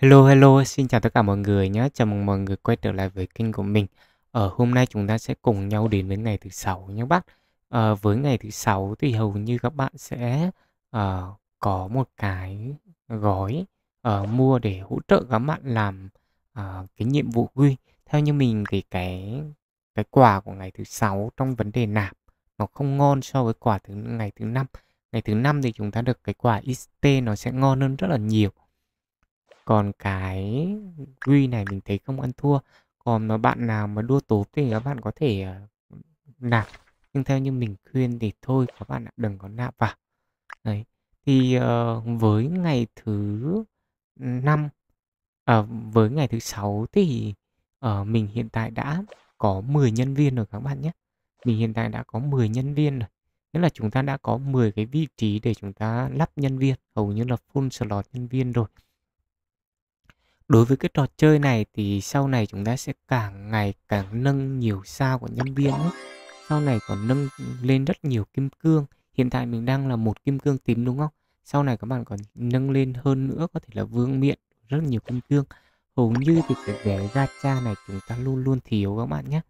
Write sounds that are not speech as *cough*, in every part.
Hello hello, xin chào tất cả mọi người nhé. Chào mừng mọi người quay trở lại với kênh của mình. Ở ờ, hôm nay chúng ta sẽ cùng nhau đến với ngày thứ sáu nhé bác. À, với ngày thứ sáu thì hầu như các bạn sẽ uh, có một cái gói uh, mua để hỗ trợ các bạn làm uh, cái nhiệm vụ quy. Theo như mình thì cái cái quà của ngày thứ sáu trong vấn đề nạp nó không ngon so với quà thứ ngày thứ năm. Ngày thứ năm thì chúng ta được cái quà XT nó sẽ ngon hơn rất là nhiều còn cái quy này mình thấy không ăn thua còn mà bạn nào mà đua tốp thì các bạn có thể uh, nạp nhưng theo như mình khuyên thì thôi các bạn đừng có nạp vào đấy thì uh, với ngày thứ năm uh, với ngày thứ sáu thì uh, mình hiện tại đã có 10 nhân viên rồi các bạn nhé mình hiện tại đã có 10 nhân viên rồi nghĩa là chúng ta đã có 10 cái vị trí để chúng ta lắp nhân viên hầu như là full slot nhân viên rồi đối với cái trò chơi này thì sau này chúng ta sẽ càng ngày càng nâng nhiều sao của nhân viên ấy. sau này còn nâng lên rất nhiều kim cương hiện tại mình đang là một kim cương tím đúng không sau này các bạn còn nâng lên hơn nữa có thể là vương miện rất nhiều kim cương hầu như thì cái vé gacha này chúng ta luôn luôn thiếu các bạn nhé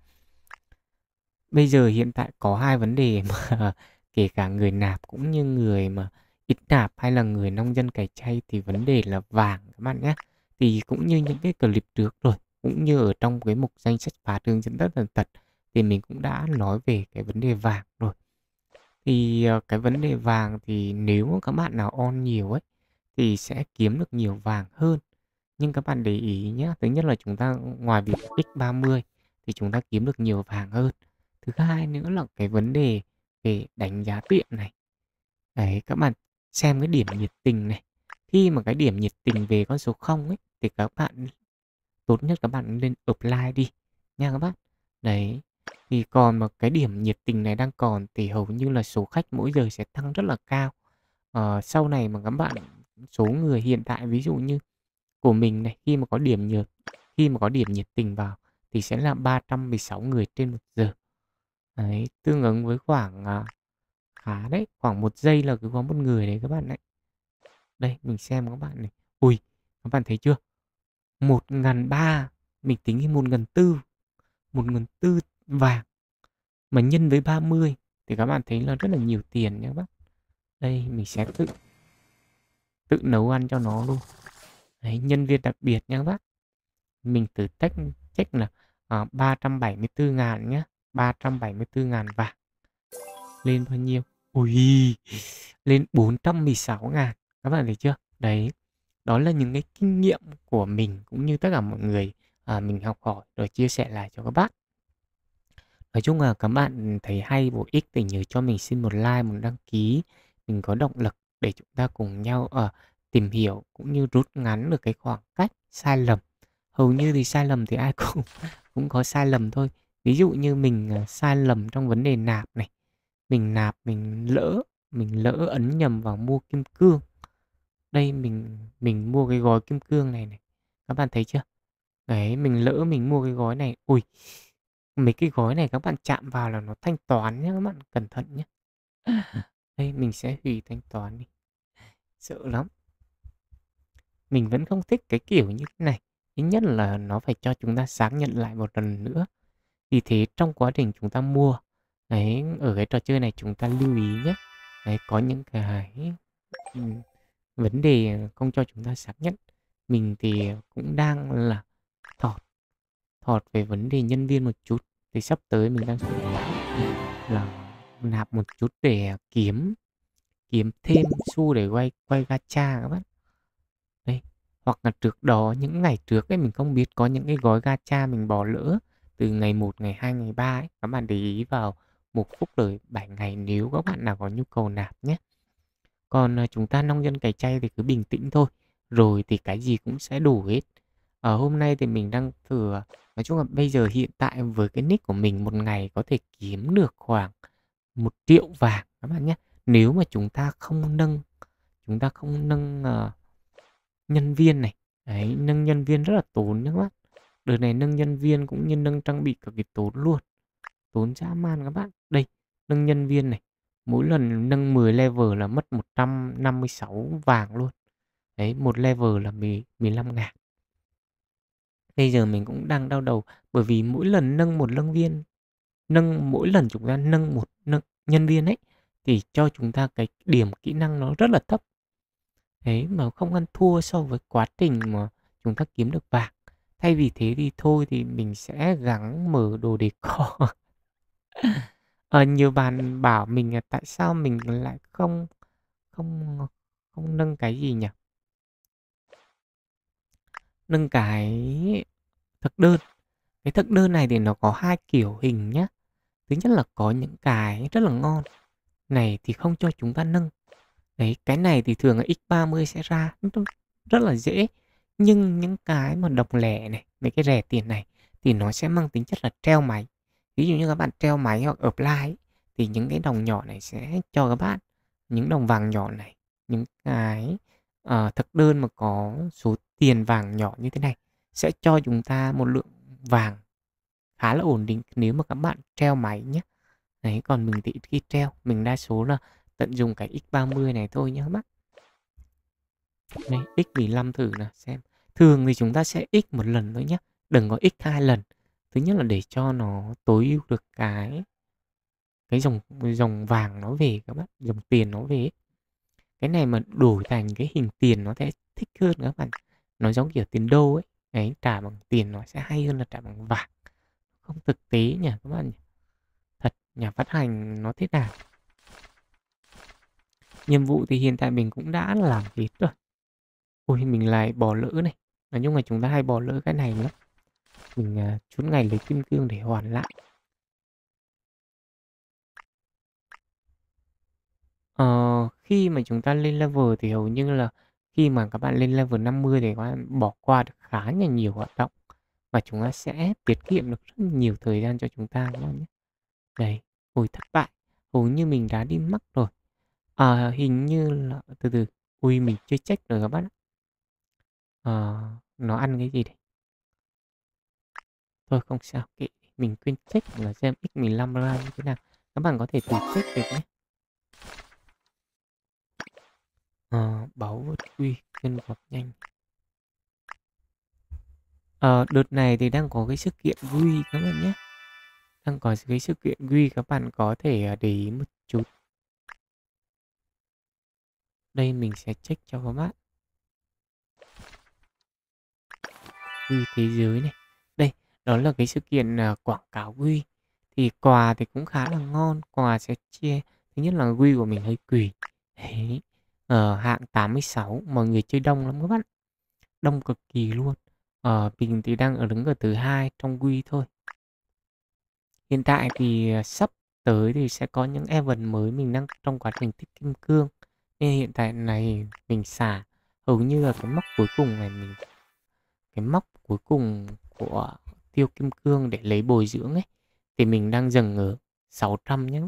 bây giờ hiện tại có hai vấn đề *laughs* mà kể cả người nạp cũng như người mà ít nạp hay là người nông dân cày chay thì vấn đề là vàng các bạn nhé thì cũng như những cái clip trước rồi cũng như ở trong cái mục danh sách phá thương dẫn đất lần thật thì mình cũng đã nói về cái vấn đề vàng rồi thì ờ, cái vấn đề vàng thì nếu các bạn nào on nhiều ấy thì sẽ kiếm được nhiều vàng hơn nhưng các bạn để ý nhé thứ nhất là chúng ta ngoài việc x30 thì chúng ta kiếm được nhiều vàng hơn thứ hai nữa là cái vấn đề về đánh giá tiện này đấy các bạn xem cái điểm nhiệt tình này khi mà cái điểm nhiệt tình về con số 0 ấy thì các bạn tốt nhất các bạn nên apply đi nha các bạn đấy thì còn một cái điểm nhiệt tình này đang còn thì hầu như là số khách mỗi giờ sẽ tăng rất là cao ờ, sau này mà các bạn số người hiện tại ví dụ như của mình này khi mà có điểm nhiệt khi mà có điểm nhiệt tình vào thì sẽ là 316 người trên một giờ đấy tương ứng với khoảng à, khá đấy khoảng một giây là cứ có một người đấy các bạn đấy đây mình xem các bạn này ui các bạn thấy chưa một ngàn ba mình tính thì một ngàn tư một ngàn tư vàng mà nhân với 30 thì các bạn thấy là rất là nhiều tiền nhé các bác đây mình sẽ tự tự nấu ăn cho nó luôn Đấy, nhân viên đặc biệt nhé các bác mình thử tách check là à, 374 ngàn nhé 374 ngàn vàng lên bao nhiêu Ui *laughs* lên 416 ngàn các bạn thấy chưa đấy đó là những cái kinh nghiệm của mình cũng như tất cả mọi người à, mình học hỏi rồi chia sẻ lại cho các bác. nói chung là các bạn thấy hay bổ ích thì nhớ cho mình xin một like một đăng ký mình có động lực để chúng ta cùng nhau ở ờ, uh, tìm hiểu cũng như rút ngắn được cái khoảng cách sai lầm hầu như thì sai lầm thì ai *laughs* cũng cũng có sai lầm thôi ví dụ như mình uh, sai lầm trong vấn đề nạp này mình nạp mình lỡ mình lỡ ấn nhầm vào mua kim cương đây mình mình mua cái gói kim cương này này các bạn thấy chưa đấy mình lỡ mình mua cái gói này ui mấy cái gói này các bạn chạm vào là nó thanh toán nhé các bạn cẩn thận nhé đây mình sẽ hủy thanh toán đi sợ lắm mình vẫn không thích cái kiểu như thế này ít nhất là nó phải cho chúng ta xác nhận lại một lần nữa vì thế trong quá trình chúng ta mua đấy ở cái trò chơi này chúng ta lưu ý nhé đấy có những cái vấn đề không cho chúng ta xác nhận mình thì cũng đang là thọt thọt về vấn đề nhân viên một chút thì sắp tới mình đang là nạp một chút để kiếm kiếm thêm xu để quay quay gacha các bạn đây hoặc là trước đó những ngày trước ấy mình không biết có những cái gói gacha mình bỏ lỡ từ ngày 1, ngày 2, ngày 3 ấy các bạn để ý vào một phút lời 7 ngày nếu các bạn nào có nhu cầu nạp nhé còn ờ, chúng ta nông dân cày chay thì cứ bình tĩnh thôi rồi thì cái gì cũng sẽ đủ hết ở ờ, hôm nay thì mình đang thử ờ, nói chung là bây giờ hiện tại với cái nick của mình một ngày có thể kiếm được khoảng một triệu vàng các bạn nhé nếu mà chúng ta không nâng chúng ta không nâng uh, nhân viên này đấy nâng nhân viên rất là tốn các bạn đợt này nâng nhân viên cũng như nâng trang bị cực kỳ tốn luôn tốn dã man các bạn đây nâng nhân viên này mỗi lần nâng 10 level là mất 156 vàng luôn đấy một level là 15 ngàn bây giờ mình cũng đang đau đầu bởi vì mỗi lần nâng một lương viên nâng mỗi lần chúng ta nâng một nâng nhân viên ấy thì cho chúng ta cái điểm kỹ năng nó rất là thấp đấy mà không ăn thua so với quá trình mà chúng ta kiếm được vàng thay vì thế thì thôi thì mình sẽ gắng mở đồ để có *laughs* Ờ, nhiều bạn bảo mình là tại sao mình lại không không không nâng cái gì nhỉ? Nâng cái thực đơn. Cái thực đơn này thì nó có hai kiểu hình nhá. Thứ nhất là có những cái rất là ngon. Này thì không cho chúng ta nâng. Đấy, cái này thì thường là x30 sẽ ra rất là dễ. Nhưng những cái mà độc lẻ này, mấy cái rẻ tiền này thì nó sẽ mang tính chất là treo máy ví dụ như các bạn treo máy hoặc offline thì những cái đồng nhỏ này sẽ cho các bạn những đồng vàng nhỏ này những cái uh, thực đơn mà có số tiền vàng nhỏ như thế này sẽ cho chúng ta một lượng vàng khá là ổn định nếu mà các bạn treo máy nhé đấy còn mình thì khi treo mình đa số là tận dụng cái x30 này thôi nhé các bạn đây x15 thử nè xem thường thì chúng ta sẽ x một lần thôi nhé đừng có x hai lần thứ nhất là để cho nó tối ưu được cái cái dòng dòng vàng nó về các bạn dòng tiền nó về cái này mà đổi thành cái hình tiền nó sẽ thích hơn các bạn nó giống kiểu tiền đô ấy cái trả bằng tiền nó sẽ hay hơn là trả bằng vàng không thực tế nhỉ các bạn nhỉ? thật nhà phát hành nó thế nào nhiệm vụ thì hiện tại mình cũng đã làm hết rồi ui mình lại bỏ lỡ này nói chung là chúng ta hay bỏ lỡ cái này lắm mình chút à, ngày lấy kim cương để hoàn lại Ờ, khi mà chúng ta lên level thì hầu như là khi mà các bạn lên level 50 thì các bạn bỏ qua được khá là nhiều hoạt động và chúng ta sẽ tiết kiệm được rất nhiều thời gian cho chúng ta nhé. Đây, hồi thất bại, hầu như mình đã đi mắc rồi. À, hình như là từ từ, ui mình chưa check rồi các bạn À, nó ăn cái gì đấy? thôi không sao kệ mình quên check là xem x15 ra như thế nào các bạn có thể tùy check được nhé à, báo vượt quy trên vọt nhanh à, đợt này thì đang có cái sự kiện vui các bạn nhé đang có cái sự kiện vui các bạn có thể à, để ý một chút đây mình sẽ check cho các bạn quy thế giới này đó là cái sự kiện à, quảng cáo quy thì quà thì cũng khá là ngon quà sẽ chia thứ nhất là quy của mình hơi quỷ Đấy. ở ờ, hạng 86 mọi người chơi đông lắm các bạn đông cực kỳ luôn ở ờ, mình thì đang ở đứng ở thứ hai trong quy thôi hiện tại thì à, sắp tới thì sẽ có những event mới mình đang trong quá trình tích kim cương nên hiện tại này mình xả hầu như là cái móc cuối cùng này mình cái móc cuối cùng của tiêu kim cương để lấy bồi dưỡng ấy thì mình đang dừng ở 600 nhé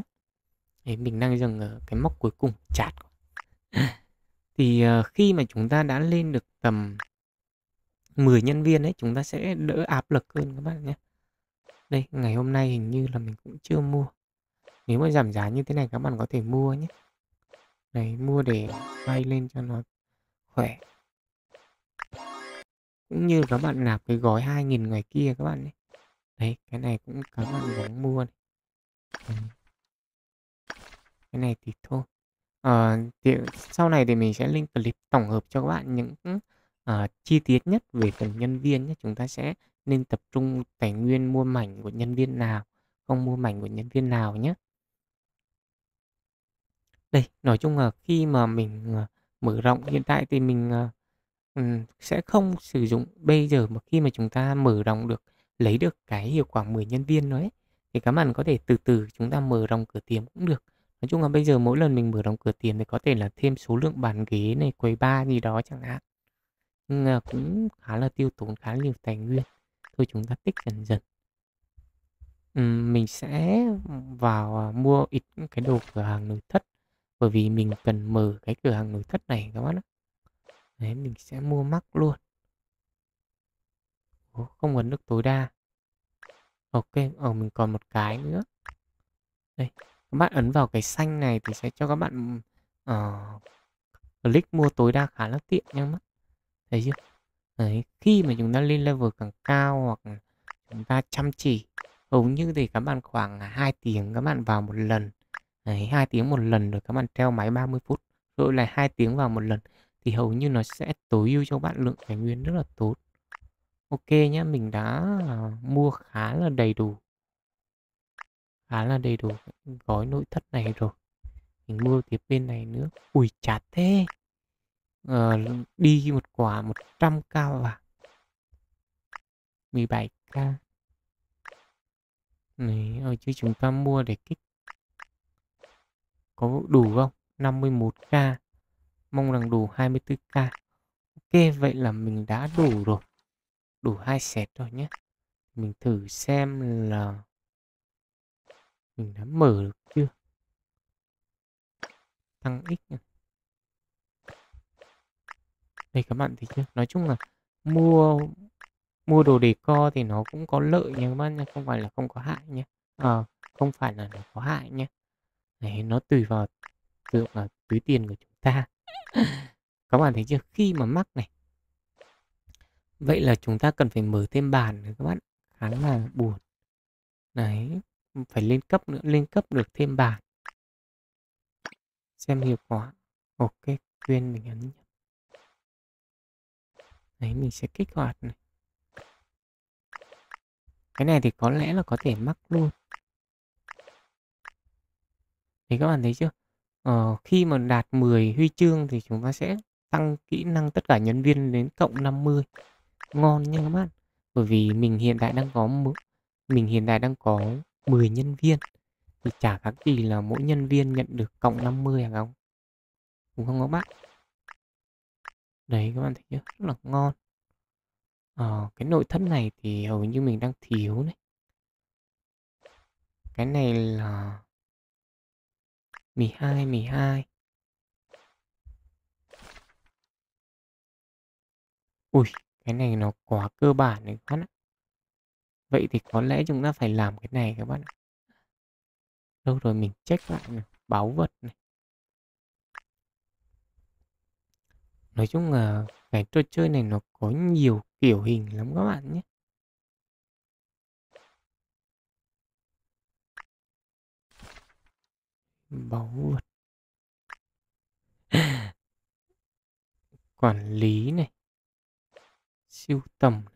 Đấy, mình đang dừng ở cái mốc cuối cùng chặt, *laughs* thì uh, khi mà chúng ta đã lên được tầm 10 nhân viên ấy chúng ta sẽ đỡ áp lực hơn các bạn nhé đây ngày hôm nay hình như là mình cũng chưa mua nếu mà giảm giá như thế này các bạn có thể mua nhé này mua để bay lên cho nó khỏe cũng như các bạn nạp cái gói 2.000 ngày kia các bạn ấy. Đấy, cái này cũng các bạn muốn mua này. Cái này thì thôi. À, thì sau này thì mình sẽ link clip tổng hợp cho các bạn những à, chi tiết nhất về từng nhân viên nhé. Chúng ta sẽ nên tập trung tài nguyên mua mảnh của nhân viên nào, không mua mảnh của nhân viên nào nhé. Đây, nói chung là khi mà mình ờ, mở rộng hiện tại thì mình sẽ không sử dụng bây giờ mà khi mà chúng ta mở rộng được, lấy được cái hiệu quả 10 nhân viên rồi ấy, thì các bạn có thể từ từ chúng ta mở rộng cửa tiệm cũng được. Nói chung là bây giờ mỗi lần mình mở rộng cửa tiệm thì có thể là thêm số lượng bàn ghế này, quầy bar gì đó chẳng hạn. Nhưng, à, cũng khá là tiêu tốn khá nhiều tài nguyên. Thôi chúng ta tích dần dần. mình sẽ vào, à, mua ít cái đồ cửa hàng nội thất, bởi vì mình cần mở cái cửa hàng nội thất này các bạn ạ đấy mình sẽ mua mắc luôn Ủa, không ấn được tối đa ok ở ờ, mình còn một cái nữa đây các bạn ấn vào cái xanh này thì sẽ cho các bạn uh, click mua tối đa khá là tiện nha mắt thấy chưa đấy khi mà chúng ta lên level càng cao hoặc chúng ta chăm chỉ hầu như thì các bạn khoảng 2 tiếng các bạn vào một lần đấy hai tiếng một lần rồi các bạn treo máy 30 phút rồi lại hai tiếng vào một lần thì hầu như nó sẽ tối ưu cho bạn lượng tài nguyên rất là tốt ok nhé mình đã à, mua khá là đầy đủ khá là đầy đủ gói nội thất này rồi mình mua tiếp bên này nữa ui chát thế ờ, đi một quả 100 k và 17 k này ở chứ chúng ta mua để kích có đủ không 51k mong rằng đủ 24k ok vậy là mình đã đủ rồi đủ hai set rồi nhé mình thử xem là mình đã mở được chưa tăng x này. đây các bạn thấy chưa nói chung là mua mua đồ để co thì nó cũng có lợi nha các bạn nha không phải là không có hại nhé à, ờ, không phải là nó có hại nhé Đấy, nó tùy vào tựa là túi tiền của chúng ta các bạn thấy chưa khi mà mắc này vậy là chúng ta cần phải mở thêm bàn nữa các bạn khá là buồn đấy phải lên cấp nữa lên cấp được thêm bàn xem hiệu quả ok quên mình ấn đấy mình sẽ kích hoạt này cái này thì có lẽ là có thể mắc luôn thì các bạn thấy chưa Ờ, khi mà đạt 10 huy chương thì chúng ta sẽ tăng kỹ năng tất cả nhân viên đến cộng 50 ngon nha các bạn bởi vì mình hiện tại đang có mình hiện tại đang có 10 nhân viên thì chả khác gì là mỗi nhân viên nhận được cộng 50 hả à không đúng không các bạn đấy các bạn thấy chưa rất là ngon ờ, cái nội thất này thì hầu như mình đang thiếu này cái này là mì hai mì hai ui cái này nó quá cơ bản đấy các bạn ạ vậy thì có lẽ chúng ta phải làm cái này các bạn ạ đâu rồi mình check lại này. báu vật này nói chung là cái trò chơi này nó có nhiều kiểu hình lắm các bạn nhé báu vật quản lý này siêu tầm này.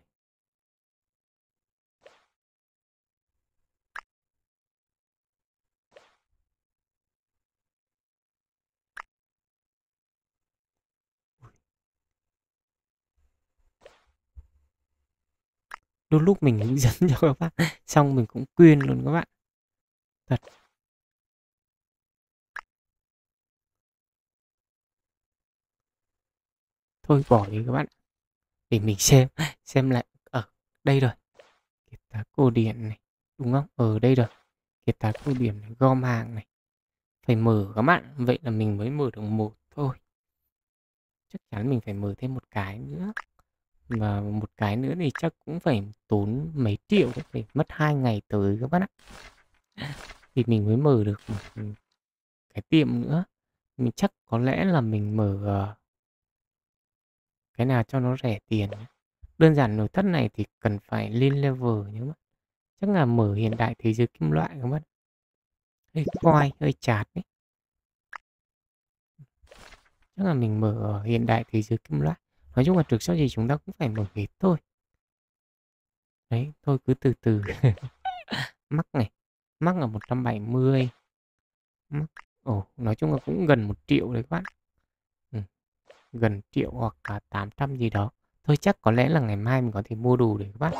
đôi lúc mình hướng dẫn cho các bạn xong mình cũng quyên luôn các bạn thật thôi bỏ đi các bạn để mình xem xem lại ở đây rồi kiệt tá cổ điển này đúng không ở đây rồi kiệt tá cổ điển này, gom hàng này phải mở các bạn vậy là mình mới mở được một thôi chắc chắn mình phải mở thêm một cái nữa và một cái nữa thì chắc cũng phải tốn mấy triệu phải mất hai ngày tới các bạn ạ thì mình mới mở được một ừ, cái tiệm nữa mình chắc có lẽ là mình mở ờ, cái nào cho nó rẻ tiền đơn giản nội thất này thì cần phải lên level nhé bạn chắc là mở hiện đại thế giới kim loại các bạn hơi coi hơi chạt đấy chắc là mình mở ở hiện đại thế giới kim loại nói chung là trực sau gì chúng ta cũng phải mở hết thôi đấy thôi cứ từ từ *laughs* mắc này mắc là 170 mắc ồ nói chung là cũng gần một triệu đấy các bạn gần triệu hoặc là 800 gì đó thôi chắc có lẽ là ngày mai mình có thể mua đủ để các bác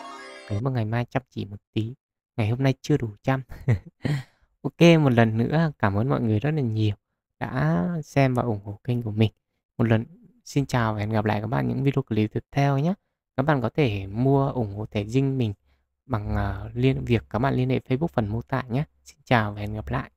nếu mà ngày mai chăm chỉ một tí ngày hôm nay chưa đủ trăm *laughs* ok một lần nữa cảm ơn mọi người rất là nhiều đã xem và ủng hộ kênh của mình một lần xin chào và hẹn gặp lại các bạn những video clip tiếp theo nhé các bạn có thể mua ủng hộ thẻ dinh mình bằng uh, liên việc các bạn liên hệ facebook phần mô tả nhé xin chào và hẹn gặp lại